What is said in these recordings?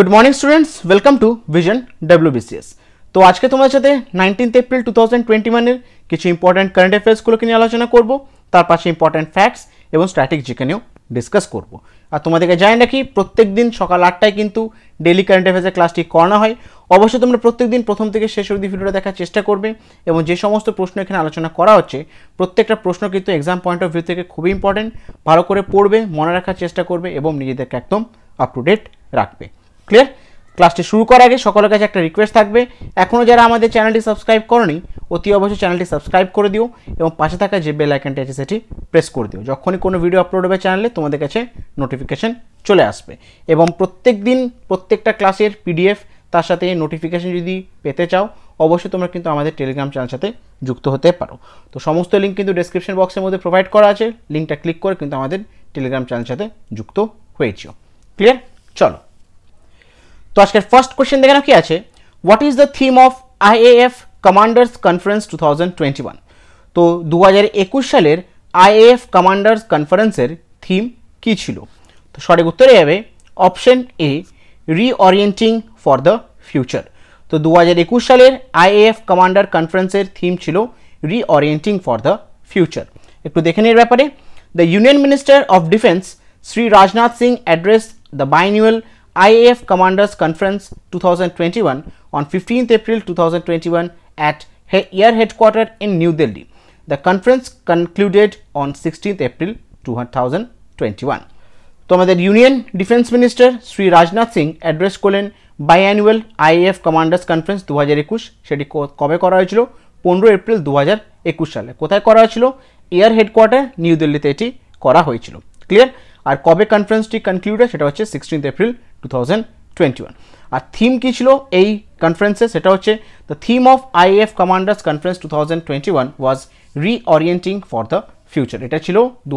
Good morning students welcome to vision WBCS তো আজকে তোমার সাথে nineteenth April two thousand twenty ওয়ানের কিছু ইম্পর্ট্যান্ট কারেন্ট অ্যাফেয়ার্সগুলোকে নিয়ে আলোচনা করব তার পাশে ইম্পর্ট্যান্ট ফ্যাক্টস এবং স্ট্র্যাটেজিকে নিয়েও ডিসকাস করব আর তোমাদেরকে জানিয়ে রাখি প্রত্যেক দিন সকাল আটটায় কিন্তু ডেলি কারেন্ট অ্যাফেয়ার্সের ক্লাসটি করানো হয় অবশ্যই তোমরা প্রত্যেক দিন প্রথম থেকে শেষ অবধি ভিডিওটা দেখার চেষ্টা করবে এবং যে সমস্ত প্রশ্ন এখানে আলোচনা করা হচ্ছে প্রত্যেকটা প্রশ্ন কিন্তু এক্সাম পয়েন্ট অফ ভিউ থেকে খুবই ইম্পর্টেন্ট ভালো করে পড়বে মনে রাখার চেষ্টা করবে এবং নিজেদেরকে একদম আপ টু ডেট রাখবে ক্লিয়ার ক্লাসটি শুরু করার আগে সকলের কাছে একটা রিকোয়েস্ট থাকবে এখনও যারা আমাদের চ্যানেলটি সাবস্ক্রাইব করনি অতি অবশ্যই চ্যানেলটি সাবস্ক্রাইব করে দিও এবং পাশে থাকা যে বেল আইকনটি আছে সেটি প্রেস করে দিও যখনই কোনো ভিডিও আপলোড হবে চ্যানেলে তোমাদের কাছে নোটিফিকেশান চলে আসবে এবং প্রত্যেক দিন প্রত্যেকটা ক্লাসের পিডিএফ তার সাথে নোটিফিকেশান যদি পেতে চাও অবশ্যই তোমরা কিন্তু আমাদের টেলিগ্রাম চ্যানেল সাথে যুক্ত হতে পারো তো সমস্ত লিঙ্ক কিন্তু ডিসক্রিপশন বক্সের মধ্যে প্রোভাইড করা আছে লিঙ্কটা ক্লিক করে কিন্তু আমাদের টেলিগ্রাম চ্যানেল সাথে যুক্ত হয়েছিও ক্লিয়ার চলো তো আজকের ফার্স্ট কোশ্চেন দেখে কি আছে what is the theme of IAF commanders conference two thousand twenty one তো দু হাজার একুশ সালের আইএএফ কমান্ডার্স কনফারেন্সের থিম কী ছিল তো সঠিক উত্তরে যাবে option A reorienting for the future তো দু হাজার একুশ সালের আইএএফ কমান্ডার কনফারেন্সের থিম ছিল রিঅরিয়েন্টিং ফর দ্য ফিউচার একটু দেখে নির ব্যাপারে the union minister of defence Shri Rajnath Singh address the biannual IAF Commanders Conference 2021 on 15th April 2021 at Air Headquarters in New Delhi. The conference concluded on 16th April 2021. তো আমাদের union defence minister Shri Rajnath Singh address করলেন biannual IAF commanders conference দু হাজার একুশ সেটি কবে করা হয়েছিল পনেরো এপ্রিল দু হাজার একুশ সালে কোথায় করা হয়েছিল এয়ার হেডকোয়ার্টার নিউ দিল্লিতে এটি করা হয়েছিল ক্লিয়ার আর কবে কনফারেন্সটি কনক্লুড হয় সেটা হচ্ছে sixteenth April two thousand twenty one আর থিম কী ছিল এই কনফারেন্সে সেটা হচ্ছে the theme of IAF commanders conference two thousand twenty one was reorienting for the future এটা ছিল দু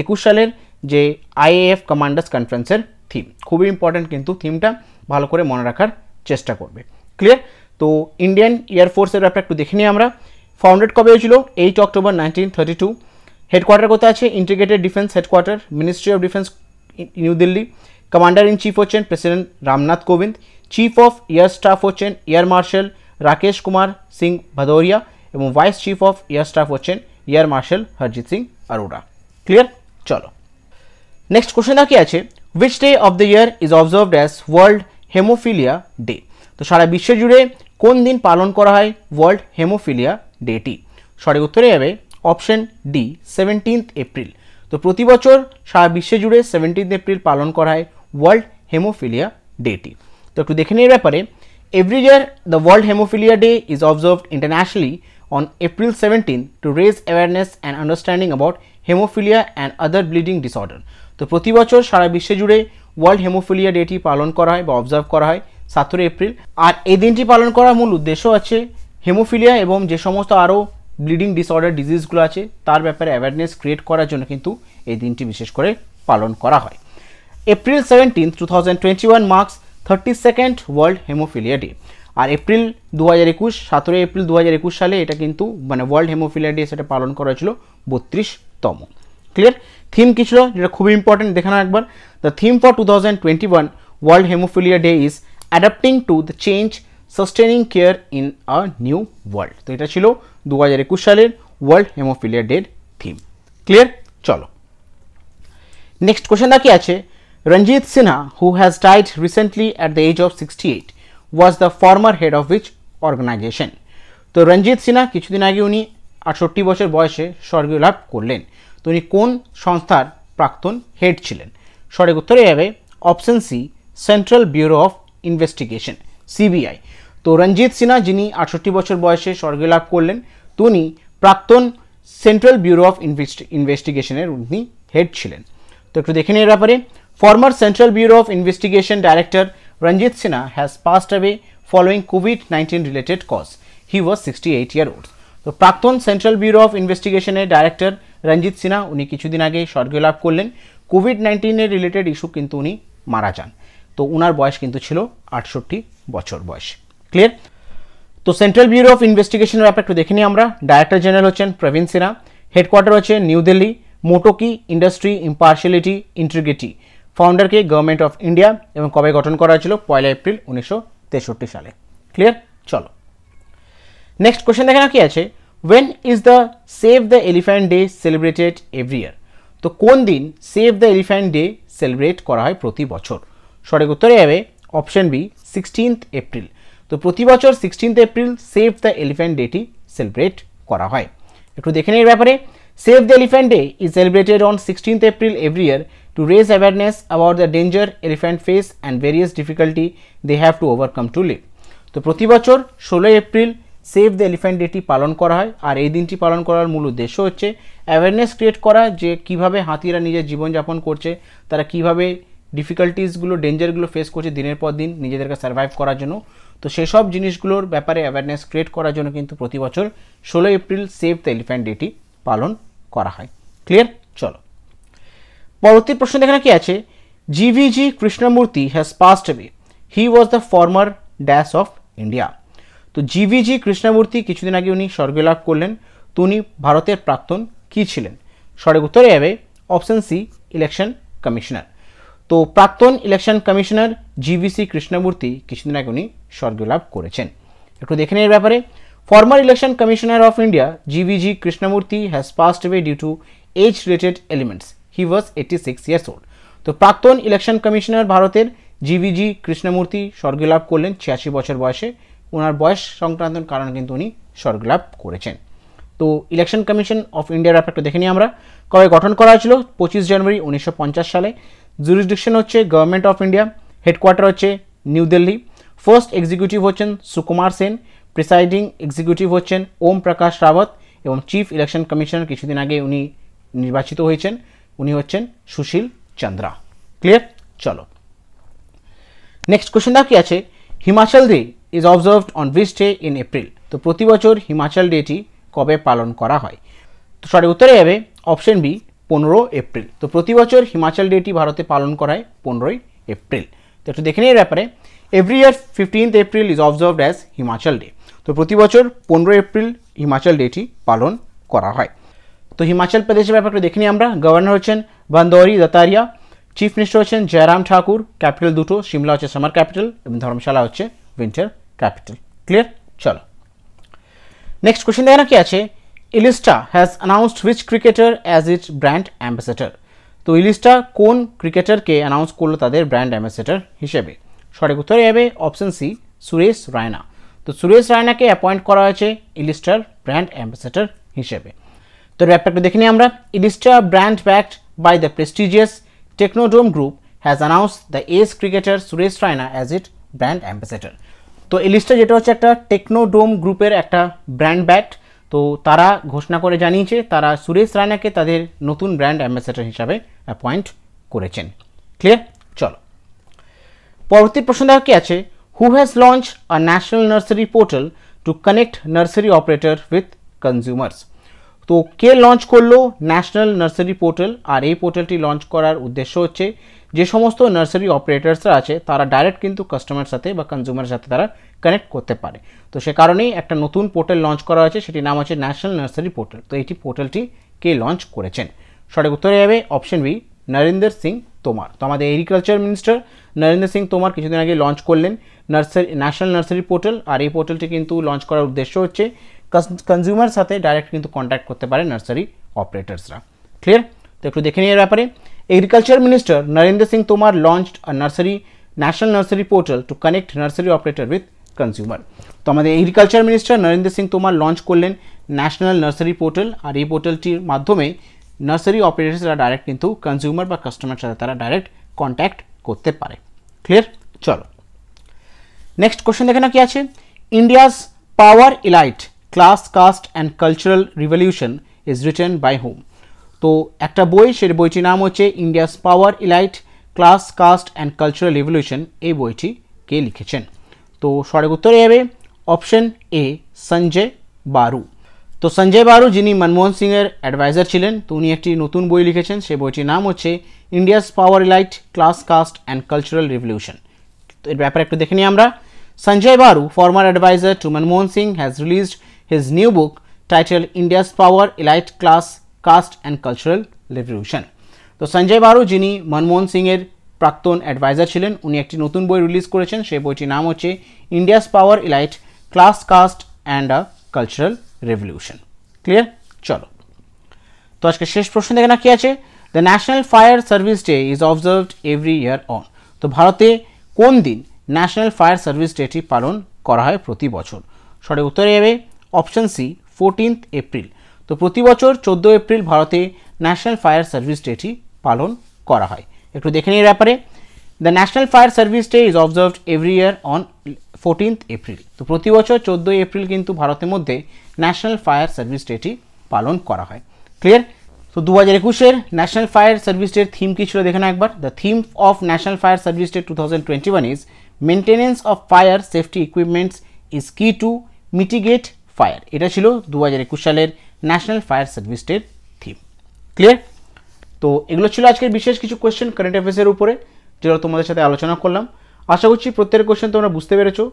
একুশ সালের যে আইএএফ কমান্ডার্স কনফারেন্সের থিম খুবই ইম্পর্ট্যান্ট কিন্তু থিমটা ভালো করে মনে রাখার চেষ্টা করবে ক্লিয়ার তো ইন্ডিয়ান এয়ারফোর্সের ব্যাপারে একটু দেখে নিই আমরা ফাউন্ডেড কবে হয়েছিল eight October nineteen thirty two headquarter কোথায় আছে integrated defence headquarter ministry of defence new Delhi commander in chief হচ্ছেন president Ramnath Kovind chief of air staff হচ্ছেন এয়ার মার্শাল রাকেশ কুমার সিং ভাদৌরিয়া এবং vice chief of air staff হচ্ছেন air marshal Harjit Singh Arora clear চলো next আর কি আছে which day of the year is observed as world haemophilia day তো সারা বিশ্ব জুড়ে কোন দিন পালন করা হয় ওয়ার্ল্ড হেমোফিলিয়া ডেটি সঠিক উত্তরে যাবে অপশন ডি সেভেন্টিন্থ এপ্রিল তো প্রতি বছর সারা বিশ্ব জুড়ে সেভেন্টিন্থ এপ্রিল পালন করা হয় ওয়ার্ল্ড হেমোফিলিয়া ডেটি তো একটু দেখে নিয়ে ব্যাপারে every year the world haemophilia day is observed internationally on April seventeen to raise awareness and understanding about haemophilia and other bleeding disorder তো প্রতি বছর সারা বিশ্ব জুড়ে ওয়ার্ল্ড হেমোফিলিয়া ডেটি পালন করা হয় বা অবজার্ভ করা হয় সতেরো এপ্রিল আর এই দিনটি পালন করার মূল উদ্দেশ্য আছে হেমোফিলিয়া এবং যে সমস্ত আরও ব্লিডিং ডিসঅর্ডার ডিজিজগুলো আছে তার ব্যাপারে অ্যাওয়ারনেস ক্রিয়েট করার জন্য কিন্তু এই দিনটি বিশেষ করে পালন করা হয় April 17, 2021 marks 32nd world haemophilia day আর এপ্রিল দু হাজার একুশ সতেরোই এপ্রিল দু হাজার একুশ সালে এটা কিন্তু মানে ওয়ার্ল্ড হেমোফিলিয়া ডে সেটা পালন করা হয়েছিল বত্রিশতম ক্লিয়ার থিম কী ছিল যেটা খুবই ইম্পর্টেন্ট দেখে নাও একবার the theme for two thousand twenty one world haemophilia day is adapting to the change sustaining care in a new world তো এটা ছিল দু হাজার একুশ সালের ওয়ার্ল্ড হেমোফিলিয়া ডের থিম ক্লিয়ার চলো নেক্সট কোশ্চেনটা কি আছে Ranjit Sinha, who has died recently at the age of 68, was the former head of which organization? তো রঞ্জিত সিনহা কিছুদিন আগে উনি আটষট্টি বছর বয়সে স্বর্গীয় লাভ করলেন তো উনি কোন সংস্থার প্রাক্তন হেড ছিলেন সঠিক উত্তর যাবে option C central bureau of investigation CBI তো রঞ্জিত সিনহা যিনি আটষট্টি বছর বয়সে স্বর্গীয় লাভ করলেন তো উনি প্রাক্তন সেন্ট্রাল ব্যুরো অফ ইনভেস্টিগেশনের উনি হেড ছিলেন তো একটু দেখে নিয়ে ব্যাপারে Former Central Bureau of Investigation Director Ranjit Sinha has passed away following COVID-19 related cause. He was 68 year old. তো প্রাক্তন সেন্ট্রাল ব্যুরো অফ ইনভেস্টিগেশনের ডাইরেক্টর রঞ্জিত সিনহা উনি কিছুদিন আগে স্বর্গীয় লাভ করলেন কোভিড নাইন্টিনের রিলেটেড ইস্যু কিন্তু উনি মারা যান তো উনার বয়স কিন্তু ছিল আটষট্টি বছর বয়স ক্লিয়ার তো সেন্ট্রাল ব্যুরো অফ ইনভেস্টিগেশনের ব্যাপারে একটু দেখে নিই আমরা ডাইরেক্টর জেনারেল হচ্ছেন প্রবীণ সিনহা হেডকোয়ার্টার হচ্ছে নিউ দিল্লি মোটোকি ইন্ডাস্ট্রি ইম্পার্শিয়ালিটি ইন্টিগ্রিটি ফাউন্ডারকে গভর্নমেন্ট অফ ইন্ডিয়া এবং কবে গঠন করা হয়েছিল পয়লা এপ্রিল উনিশশো সালে ক্লিয়ার চলো নেক্সট কোয়েশ্চেন দেখে কি আছে when is the save the elephant day celebrated every year তো কোন দিন save the elephant day celebrate করা হয় প্রতি বছর সঠিক উত্তরে যাবে অপশন বি সিক্সটিন্থ এপ্রিল তো প্রতি বছর sixteenth April save the elephant ডেটি সেলিব্রেট করা হয় একটু দেখে নিই ব্যাপারে save the elephant day is celebrated on sixteenth April every year to raise awareness about the danger elephant face and various difficulty they have to overcome to live তো প্রতি বছর ষোলোই এপ্রিল সেভ দ্য এলিফ্যান্ট ডেটি পালন করা হয় আর এই দিনটি পালন করার মূল উদ্দেশ্য হচ্ছে অ্যাওয়ারনেস ক্রিয়েট করা যে কিভাবে হাতিরা নিজের জীবনযাপন করছে তারা কিভাবে ডিফিকাল্টিসগুলো ডেঞ্জারগুলো ফেস করছে দিনের পর দিন নিজেদেরকে সার্ভাইভ করার জন্য তো সেসব জিনিসগুলোর ব্যাপারে অ্যাওয়ারনেস ক্রিয়েট করার জন্য কিন্তু প্রতি বছর ষোলোই এপ্রিল সেভ দ্য এলিফ্যান্ট ডেটি পালন করা হয় ক্লিয়ার চলো পরবর্তী প্রশ্ন এখানে কি আছে GVG Krishnamurthy has passed away he was the former dash of India তো জিভিজি কৃষ্ণমূর্তি কিছুদিন আগে উনি স্বর্গলাভ করলেন তো উনি ভারতের প্রাক্তন কী ছিলেন সঠিক উত্তরে যাবে অপশান সি ইলেকশন কমিশনার তো প্রাক্তন ইলেকশন কমিশনার জিভিসি কৃষ্ণমূর্তি কিছুদিন আগে উনি স্বর্গলাভ করেছেন একটু দেখে এর ব্যাপারে former election commissioner of India GVG Krishnamurthy has passed away due to age related ailments he was eighty six years old তো প্রাক্তন ইলেকশন কমিশনার ভারতের জিভিজি কৃষ্ণমূর্তি স্বর্গলাভ করলেন ছিয়াশি বছর বয়সে ওনার বয়স সংক্রান্ত কারণে কিন্তু উনি স্বর্গলাভ করেছেন তো ইলেকশন কমিশন অফ ইন্ডিয়ার ব্যাপারটা দেখে নিই আমরা কবে গঠন করা হয়েছিল পঁচিশ জানুয়ারি উনিশশো সালে জুরিসডিকশন হচ্ছে গভর্নমেন্ট অফ ইন্ডিয়া হেডকোয়ার্টার হচ্ছে নিউ দিল্লি ফার্স্ট এক্সিকিউটিভ হচ্ছেন সুকুমার সেন প্রিসাইডিং এক্সিকিউটিভ হচ্ছেন ওম প্রকাশ রাওয়াত এবং চিফ ইলেকশন কমিশনার কিছুদিন আগে উনি নির্বাচিত হয়েছেন উনি হচ্ছেন সুশীল চন্দ্রা ক্লিয়ার চলো নেক্সট দাও কি আছে Himachal day is observed on which day in April তো প্রতি বছর হিমাচল ডেটি কবে পালন করা হয় তো সরি উত্তরে যাবে অপশন বি পনেরো এপ্রিল তো প্রতি বছর হিমাচল ডেটি ভারতে পালন করায় পনেরোই এপ্রিল তো একটু দেখে নিই ব্যাপারে every year fifteenth April is observed as Himachal day তো প্রতি বছর পনেরো এপ্রিল হিমাচল ডেটি পালন করা হয় তো হিমাচল প্রদেশের ব্যাপারটা দেখে দেখিনি আমরা গভর্নর হচ্ছেন বন্দৌরি দতারিয়া চিফ মিনিস্টার হচ্ছেন জয়রাম ঠাকুর ক্যাপিটাল দুটো সিমলা হচ্ছে সামার ক্যাপিটাল এবং ধর্মশালা হচ্ছে উইন্টার ক্যাপিটাল ক্লিয়ার চলো নেক্সট কোশ্চেন দেখেন কি আছে Elista has announced which cricketer as it brand ambassador তো ইলিস্টা কোন ক্রিকেটারকে অ্যানাউন্স করলো তাদের ব্র্যান্ড অ্যাম্বাসেডর হিসেবে সঠিক উত্তরে হবে অপশন সি সুরেশ রায়না তো সুরেশ রায়নাকে অ্যাপয়েন্ট করা হয়েছে ইলিস্টার ব্র্যান্ড অ্যাম্বাসেডর হিসেবে তো র্যাপটা একটু দেখে নিই আমরা Elista brand backed by the prestigious Teknodome group has announce the ace cricketer Suresh Raina as it brand ambassador তো ইলিস্টা যেটা হচ্ছে একটা টেকনোডোম গ্রুপের একটা ব্র্যান্ড ব্যাট তো তারা ঘোষণা করে জানিয়েছে তারা সুরেশ রায়নাকে তাদের নতুন ব্র্যান্ড অ্যাম্বাসেডার হিসাবে অ্যাপয়েন্ট করেছেন ক্লিয়ার চলো পরবর্তী প্রশ্ন দেখা কি আছে who has launch a national nursery portal to connect nursery operator with consumers তো কে লঞ্চ করলো ন্যাশনাল নার্সারি পোর্টাল আর এই পোর্টালটি লঞ্চ করার উদ্দেশ্য হচ্ছে যে সমস্ত নার্সারি অপারেটার্সরা আছে তারা ডাইরেক্ট কিন্তু কাস্টমার সাথে বা কনজিউমারের সাথে তারা কানেক্ট করতে পারে তো সে কারণেই একটা নতুন পোর্টাল লঞ্চ করা হয়েছে সেটির নাম হচ্ছে ন্যাশনাল নার্সারি পোর্টাল তো এটি পোর্টালটি কে লঞ্চ করেছেন সঠিক উত্তরে যাবে অপশন বি নরেন্দ্র সিং তোমার তো আমাদের এগ্রিকালচার মিনিস্টার নরেন্দ্র সিং তোমার কিছুদিন আগে লঞ্চ করলেন নার্সারি ন্যাশনাল নার্সারি পোর্টাল আর এই পোর্টালটি কিন্তু লঞ্চ করার উদ্দেশ্য হচ্ছে কনজিউমার সাথে ডাইরেক্ট কিন্তু কন্ট্যাক্ট করতে পারে নার্সারি অপারেটার্সরা ক্লিয়ার তো একটু দেখে নিয়ে এর ব্যাপারে agriculture minister Narendra Singh Tomar launched nursery national nursery portal to connect nursery operator with consumer তো আমাদের এগ্রিকালচার মিনিস্টার নরেন্দ্র সিং তোমার লঞ্চ করলেন ন্যাশনাল নার্সারি পোর্টাল আর এই পোর্টালটির মাধ্যমে নার্সারি অপারেটার্সরা ডাইরেক্ট কিন্তু কনজিউমার বা কাস্টমার সাথে তারা ডাইরেক্ট কন্ট্যাক্ট করতে পারে ক্লিয়ার চলো নেক্সট কোশ্চেন দেখে না কি আছে India's power elite class caste and cultural revolution is written by whom তো একটা বই সেই বইটির নাম হচ্ছে India's power elite class caste and cultural revolution এই বইটি কে লিখেছেন তো সঠিক উত্তর যাবে অপশন এ সঞ্জয় বারু তো সঞ্জয় বারু যিনি মনমোহন সিংয়ের অ্যাডভাইজার ছিলেন তো উনি একটি নতুন বই লিখেছেন সেই বইটির নাম হচ্ছে India's power elite class caste and cultural revolution তো এর ব্যাপারে একটু দেখে নিই আমরা Sanjaya Baru former adviser to Manmohan Singh has released his new book titled India's Power, Elite Class, Caste and Cultural Revolution. তো সঞ্জয় বারু যিনি মনমোহন সিংয়ের প্রাক্তন অ্যাডভাইজার ছিলেন উনি একটি নতুন বই রিলিজ করেছেন সেই বইটির নাম হচ্ছে India's power elite class caste and a cultural revolution clear চলো তো আজকে শেষ প্রশ্ন দেখে না কী আছে the national fire service day is observed every year on তো ভারতে কোন দিন ন্যাশনাল ফায়ার সার্ভিস ডেটি পালন করা হয় প্রতি বছর সঠিক উত্তরে যাবে অপশান সি ফোরটিন্থ এপ্রিল তো প্রতি বছর চোদ্দো এপ্রিল ভারতে ন্যাশনাল ফায়ার সার্ভিস ডেটি পালন করা হয় একটু দেখে নিই ব্যাপারে the national fire service day is observed every year on fourteenth April তো প্রতি বছর চোদ্দোই এপ্রিল কিন্তু ভারতের মধ্যে ন্যাশনাল ফায়ার সার্ভিস ডেটি পালন করা হয় ক্লিয়ার তো দু হাজার একুশের ন্যাশনাল ফায়ার সার্ভিস ডের থিম কী ছিল দেখে না একবার the theme of national fire service day two thousand twenty one is maintenance of fire safety equipments is key to mitigate fire এটা ছিল দু সালের national fire service theme clear তো এগুলো ছিল আজকের বিশেষ কিছু কোয়েশ্চেন কারেন্ট অ্যাফেয়ার্সের উপরে যেগুলো তোমাদের সাথে আলোচনা করলাম আশা করছি প্রত্যেক কোয়েশ্চেন তোমরা বুঝতে পেরেছো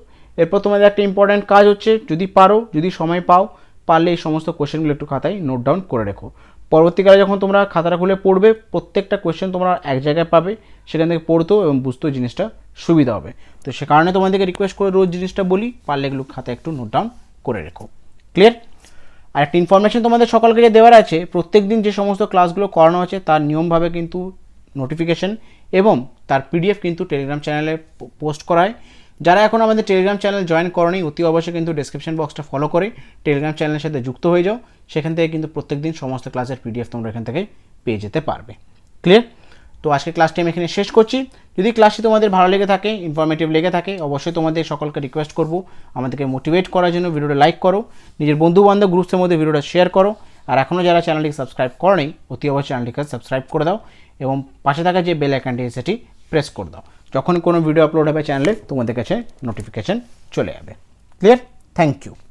এরপর তোমাদের একটা ইম্পর্ট্যান্ট কাজ হচ্ছে যদি পারো যদি সময় পাও পারলে এই সমস্ত কোয়েশ্চেনগুলো একটু খাতায় নোট ডাউন করে রেখো পরবর্তীকালে যখন তোমরা খাতাটা খুলে পড়বে প্রত্যেকটা কোয়েশ্চেন তোমরা এক জায়গায় পাবে সেখান থেকে পড়তো এবং বুঝতেও জিনিসটা সুবিধা হবে তো সে কারণে তোমাদেরকে রিকোয়েস্ট করে রোজ জিনিসটা বলি পারলে এগুলো খাতায় একটু নোট ডাউন করে রেখো ক্লিয়ার আর একটা ইনফরমেশন তোমাদের সকলকে যে দেওয়ার আছে প্রত্যেক দিন যে সমস্ত ক্লাসগুলো করানো আছে তার নিয়মভাবে কিন্তু নোটিফিকেশন এবং তার পিডিএফ কিন্তু টেলিগ্রাম চ্যানেলে পোস্ট করায় যারা এখন আমাদের টেলিগ্রাম চ্যানেল জয়েন করেনি অতি অবশ্যই কিন্তু ডিসক্রিপশন বক্সটা ফলো করে টেলিগ্রাম চ্যানেলের সাথে যুক্ত হয়ে যাও সেখান থেকে কিন্তু প্রত্যেক দিন সমস্ত ক্লাসের পিডিএফ তোমরা এখান থেকে পেয়ে যেতে পারবে ক্লিয়ার তো আজকে ক্লাসটি আমি এখানে শেষ করছি যদি ক্লাসটি তোমাদের ভালো লেগে থাকে ইনফরমেটিভ লেগে থাকে অবশ্যই তোমাদের সকলকে রিকোয়েস্ট করব আমাদেরকে মোটিভেট করার জন্য ভিডিওটা লাইক করো নিজের বন্ধুবান্ধব গ্রুপসের মধ্যে ভিডিওটা শেয়ার করো আর এখনও যারা চ্যানেলটিকে সাবস্ক্রাইব করেনি অতি অবশ্যই চ্যানেলটিকে সাবস্ক্রাইব করে দাও এবং পাশে থাকা যে বেল আইকনটি সেটি প্রেস করে দাও যখন কোনো ভিডিও আপলোড হবে চ্যানেলে তোমাদের কাছে নোটিফিকেশান চলে যাবে ক্লিয়ার থ্যাংক ইউ